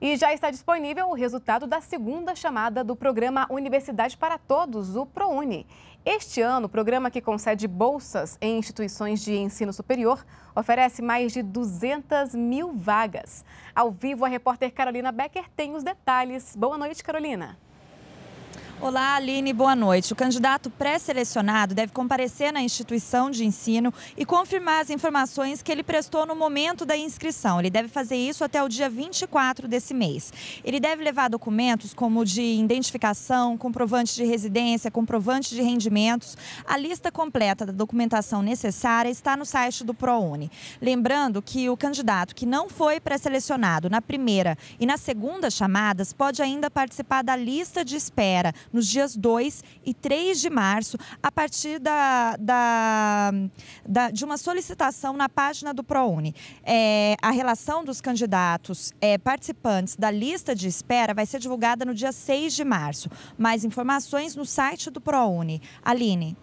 E já está disponível o resultado da segunda chamada do programa Universidade para Todos, o ProUni. Este ano, o programa que concede bolsas em instituições de ensino superior oferece mais de 200 mil vagas. Ao vivo, a repórter Carolina Becker tem os detalhes. Boa noite, Carolina. Olá, Aline, boa noite. O candidato pré-selecionado deve comparecer na instituição de ensino e confirmar as informações que ele prestou no momento da inscrição. Ele deve fazer isso até o dia 24 desse mês. Ele deve levar documentos como de identificação, comprovante de residência, comprovante de rendimentos. A lista completa da documentação necessária está no site do ProUni. Lembrando que o candidato que não foi pré-selecionado na primeira e na segunda chamadas pode ainda participar da lista de espera nos dias 2 e 3 de março, a partir da, da, da de uma solicitação na página do ProUni. É, a relação dos candidatos é, participantes da lista de espera vai ser divulgada no dia 6 de março. Mais informações no site do ProUni. Aline.